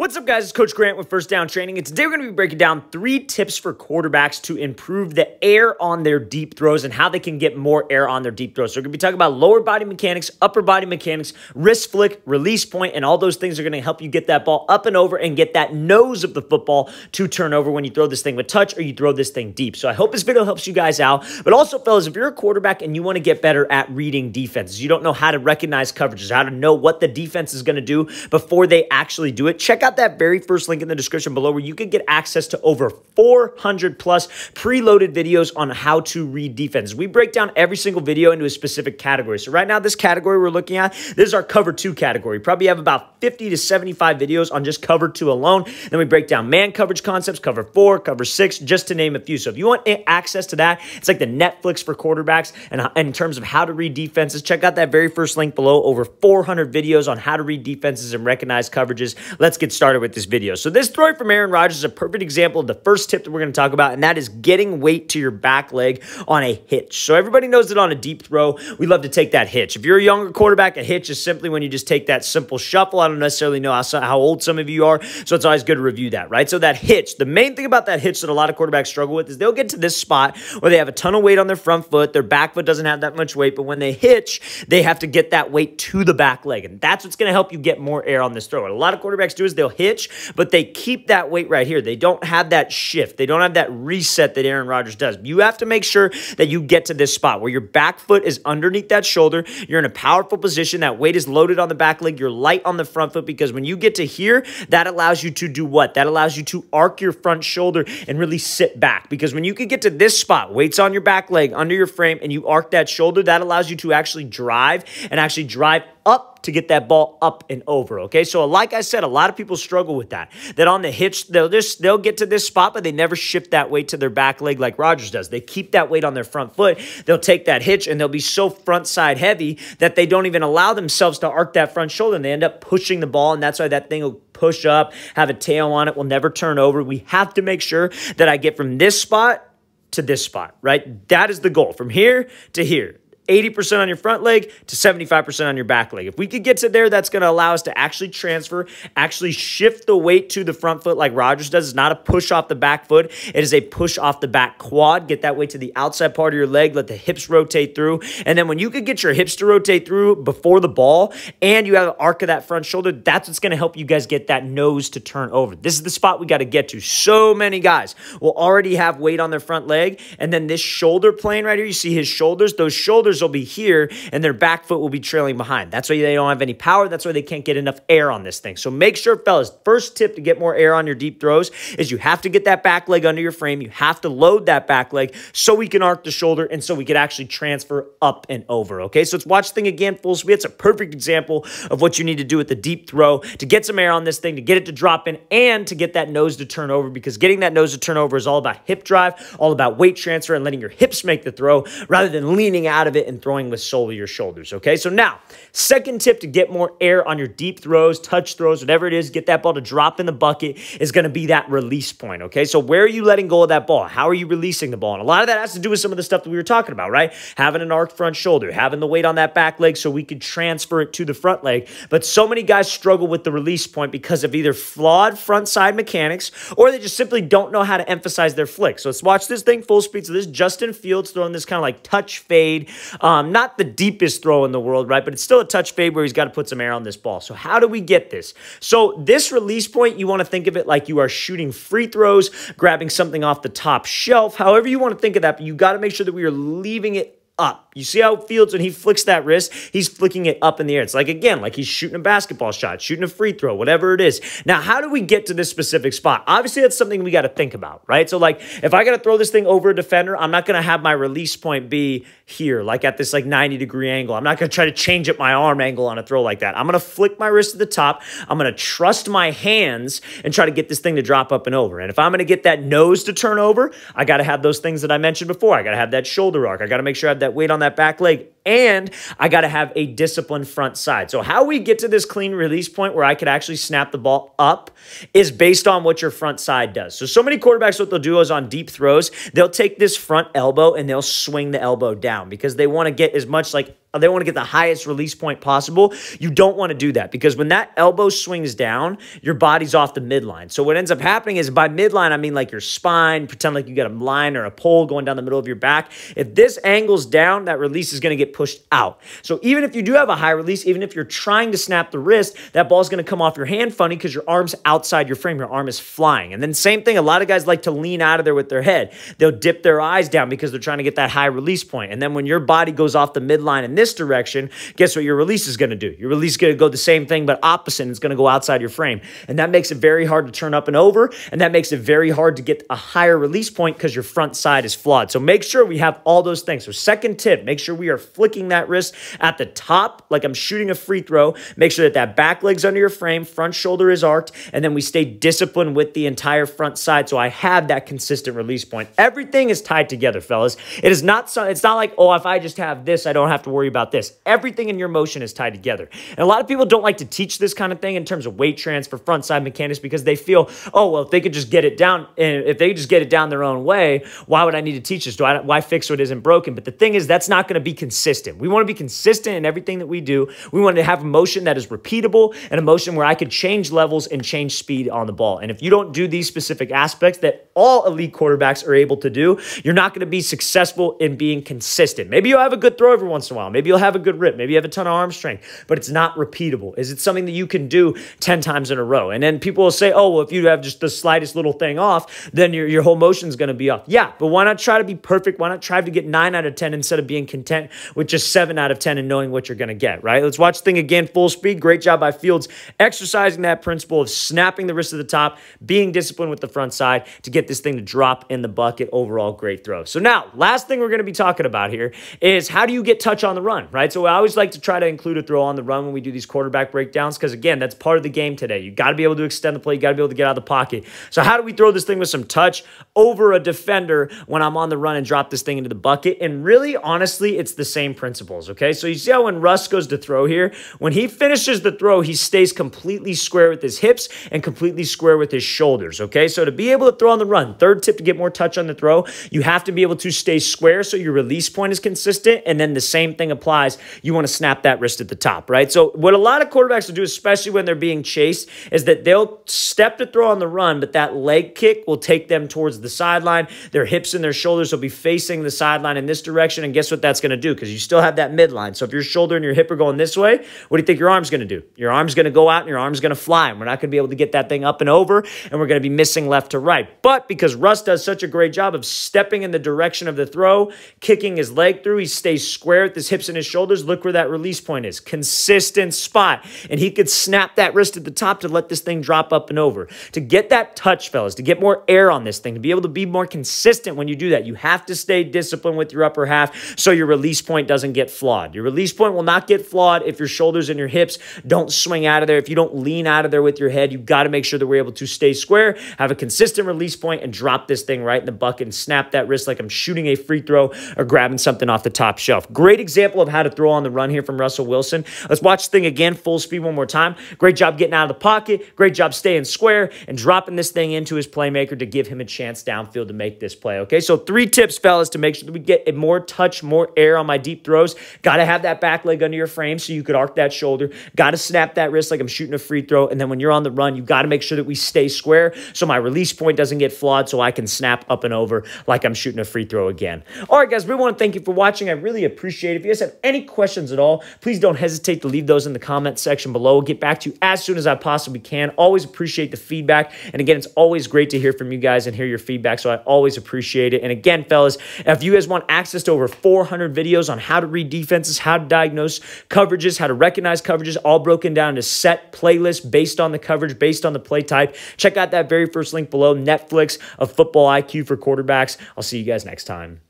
What's up, guys? It's Coach Grant with First Down Training, and today we're going to be breaking down three tips for quarterbacks to improve the air on their deep throws and how they can get more air on their deep throws. So, we're going to be talking about lower body mechanics, upper body mechanics, wrist flick, release point, and all those things are going to help you get that ball up and over and get that nose of the football to turn over when you throw this thing with touch or you throw this thing deep. So, I hope this video helps you guys out. But also, fellas, if you're a quarterback and you want to get better at reading defenses, you don't know how to recognize coverages, how to know what the defense is going to do before they actually do it, check out that very first link in the description below where you can get access to over 400 plus preloaded videos on how to read defenses. We break down every single video into a specific category. So right now, this category we're looking at, this is our cover two category. Probably have about 50 to 75 videos on just cover two alone. Then we break down man coverage concepts, cover four, cover six, just to name a few. So if you want access to that, it's like the Netflix for quarterbacks. And, and in terms of how to read defenses, check out that very first link below. Over 400 videos on how to read defenses and recognize coverages. Let's get started started with this video. So this throw from Aaron Rodgers is a perfect example of the first tip that we're going to talk about, and that is getting weight to your back leg on a hitch. So everybody knows that on a deep throw, we love to take that hitch. If you're a younger quarterback, a hitch is simply when you just take that simple shuffle. I don't necessarily know how, old some of you are, so it's always good to review that, right? So that hitch, the main thing about that hitch that a lot of quarterbacks struggle with is they'll get to this spot where they have a ton of weight on their front foot, their back foot doesn't have that much weight, but when they hitch, they have to get that weight to the back leg, and that's what's going to help you get more air on this throw. a lot of quarterbacks do is they'll hitch, but they keep that weight right here. They don't have that shift. They don't have that reset that Aaron Rodgers does. You have to make sure that you get to this spot where your back foot is underneath that shoulder. You're in a powerful position. That weight is loaded on the back leg. You're light on the front foot because when you get to here, that allows you to do what? That allows you to arc your front shoulder and really sit back because when you can get to this spot, weights on your back leg, under your frame, and you arc that shoulder, that allows you to actually drive and actually drive up to get that ball up and over. Okay, so like I said, a lot of people struggle with that. That on the hitch, they'll just they'll get to this spot, but they never shift that weight to their back leg like Rogers does. They keep that weight on their front foot. They'll take that hitch and they'll be so front side heavy that they don't even allow themselves to arc that front shoulder, and they end up pushing the ball, and that's why that thing will push up, have a tail on it, will never turn over. We have to make sure that I get from this spot to this spot, right? That is the goal from here to here. 80% on your front leg to 75% on your back leg. If we could get to there, that's going to allow us to actually transfer, actually shift the weight to the front foot like Rogers does. It's not a push off the back foot, it is a push off the back quad. Get that weight to the outside part of your leg, let the hips rotate through. And then when you could get your hips to rotate through before the ball and you have an arc of that front shoulder, that's what's going to help you guys get that nose to turn over. This is the spot we got to get to. So many guys will already have weight on their front leg. And then this shoulder plane right here, you see his shoulders, those shoulders will be here and their back foot will be trailing behind. That's why they don't have any power. That's why they can't get enough air on this thing. So make sure, fellas, first tip to get more air on your deep throws is you have to get that back leg under your frame. You have to load that back leg so we can arc the shoulder and so we can actually transfer up and over. Okay, so let's watch thing again, full speed. It's a perfect example of what you need to do with the deep throw to get some air on this thing, to get it to drop in, and to get that nose to turn over because getting that nose to turn over is all about hip drive, all about weight transfer, and letting your hips make the throw rather than leaning out of it and throwing with sole of your shoulders. Okay, so now, second tip to get more air on your deep throws, touch throws, whatever it is, get that ball to drop in the bucket is going to be that release point. Okay, so where are you letting go of that ball? How are you releasing the ball? And a lot of that has to do with some of the stuff that we were talking about, right? Having an arched front shoulder, having the weight on that back leg so we could transfer it to the front leg. But so many guys struggle with the release point because of either flawed front side mechanics or they just simply don't know how to emphasize their flick. So let's watch this thing full speed. So this Justin Fields throwing this kind of like touch fade um, not the deepest throw in the world, right? But it's still a touch fade where he's got to put some air on this ball. So how do we get this? So this release point, you want to think of it like you are shooting free throws, grabbing something off the top shelf, however you want to think of that. But you got to make sure that we are leaving it up you see how Fields, when he flicks that wrist, he's flicking it up in the air. It's like, again, like he's shooting a basketball shot, shooting a free throw, whatever it is. Now, how do we get to this specific spot? Obviously, that's something we got to think about, right? So, like, if I got to throw this thing over a defender, I'm not going to have my release point be here, like at this like 90 degree angle. I'm not going to try to change up my arm angle on a throw like that. I'm going to flick my wrist to the top. I'm going to trust my hands and try to get this thing to drop up and over. And if I'm going to get that nose to turn over, I got to have those things that I mentioned before. I got to have that shoulder arc. I got to make sure I have that weight on that back leg and I got to have a disciplined front side. So, how we get to this clean release point where I could actually snap the ball up is based on what your front side does. So, so many quarterbacks, what they'll do is on deep throws, they'll take this front elbow and they'll swing the elbow down because they want to get as much like they want to get the highest release point possible. You don't want to do that because when that elbow swings down, your body's off the midline. So what ends up happening is by midline, I mean like your spine, pretend like you got a line or a pole going down the middle of your back. If this angles down, that release is going to get pushed out. So even if you do have a high release, even if you're trying to snap the wrist, that ball's going to come off your hand funny because your arm's outside your frame, your arm is flying. And then same thing, a lot of guys like to lean out of there with their head. They'll dip their eyes down because they're trying to get that high release point. And then when your body goes off the midline and this direction, guess what your release is going to do? Your release is going to go the same thing, but opposite. It's going to go outside your frame. And that makes it very hard to turn up and over. And that makes it very hard to get a higher release point because your front side is flawed. So make sure we have all those things. So, second tip, make sure we are flicking that wrist at the top, like I'm shooting a free throw. Make sure that that back leg's under your frame, front shoulder is arched, and then we stay disciplined with the entire front side. So I have that consistent release point. Everything is tied together, fellas. It is not, so, it's not like, oh, if I just have this, I don't have to worry about this. Everything in your motion is tied together. And a lot of people don't like to teach this kind of thing in terms of weight transfer, front side mechanics, because they feel, oh, well, if they could just get it down, and if they just get it down their own way, why would I need to teach this? Do I, why fix what isn't broken? But the thing is, that's not going to be consistent. We want to be consistent in everything that we do. We want to have a motion that is repeatable and a motion where I could change levels and change speed on the ball. And if you don't do these specific aspects that all elite quarterbacks are able to do, you're not going to be successful in being consistent. Maybe you'll have a good throw every once in a while. Maybe Maybe you'll have a good rip. Maybe you have a ton of arm strength, but it's not repeatable. Is it something that you can do 10 times in a row? And then people will say, oh, well, if you have just the slightest little thing off, then your, your whole is going to be off. Yeah, but why not try to be perfect? Why not try to get nine out of 10 instead of being content with just seven out of 10 and knowing what you're going to get, right? Let's watch thing again full speed. Great job by Fields exercising that principle of snapping the wrist to the top, being disciplined with the front side to get this thing to drop in the bucket. Overall, great throw. So now, last thing we're going to be talking about here is how do you get touch on the run? run, right? So I always like to try to include a throw on the run when we do these quarterback breakdowns because, again, that's part of the game today. You got to be able to extend the play, you got to be able to get out of the pocket. So, how do we throw this thing with some touch over a defender when I'm on the run and drop this thing into the bucket? And really, honestly, it's the same principles, okay? So, you see how when Russ goes to throw here, when he finishes the throw, he stays completely square with his hips and completely square with his shoulders, okay? So, to be able to throw on the run, third tip to get more touch on the throw, you have to be able to stay square so your release point is consistent. And then the same thing applies applies, you want to snap that wrist at the top, right? So, what a lot of quarterbacks will do, especially when they're being chased, is that they'll step to throw on the run, but that leg kick will take them towards the sideline. Their hips and their shoulders will be facing the sideline in this direction. And guess what that's going to do? Because you still have that midline. So, if your shoulder and your hip are going this way, what do you think your arm's going to do? Your arm's going to go out and your arm's going to fly. And we're not going to be able to get that thing up and over. And we're going to be missing left to right. But because Russ does such a great job of stepping in the direction of the throw, kicking his leg through, he stays square with his hips in his shoulders, look where that release point is. Consistent spot. And he could snap that wrist at the top to let this thing drop up and over. To get that touch, fellas, to get more air on this thing, to be able to be more consistent when you do that, you have to stay disciplined with your upper half so your release point doesn't get flawed. Your release point will not get flawed if your shoulders and your hips don't swing out of there. If you don't lean out of there with your head, you've got to make sure that we're able to stay square, have a consistent release point, and drop this thing right in the bucket and snap that wrist like I'm shooting a free throw or grabbing something off the top shelf. Great example example of how to throw on the run here from Russell Wilson. Let's watch the thing again, full speed one more time. Great job getting out of the pocket. Great job staying square and dropping this thing into his playmaker to give him a chance downfield to make this play, okay? So three tips, fellas, to make sure that we get more touch, more air on my deep throws. Got to have that back leg under your frame so you could arc that shoulder. Got to snap that wrist like I'm shooting a free throw. And then when you're on the run, you got to make sure that we stay square so my release point doesn't get flawed so I can snap up and over like I'm shooting a free throw again. All right, guys, we want to thank you for watching. I really appreciate it. If you guys have any questions at all, please don't hesitate to leave those in the comment section below. will get back to you as soon as I possibly can. Always appreciate the feedback. And again, it's always great to hear from you guys and hear your feedback. So I always appreciate it. And again, fellas, if you guys want access to over 400 videos on how to read defenses, how to diagnose coverages, how to recognize coverages, all broken down to set playlists based on the coverage, based on the play type, check out that very first link below Netflix, of football IQ for quarterbacks. I'll see you guys next time.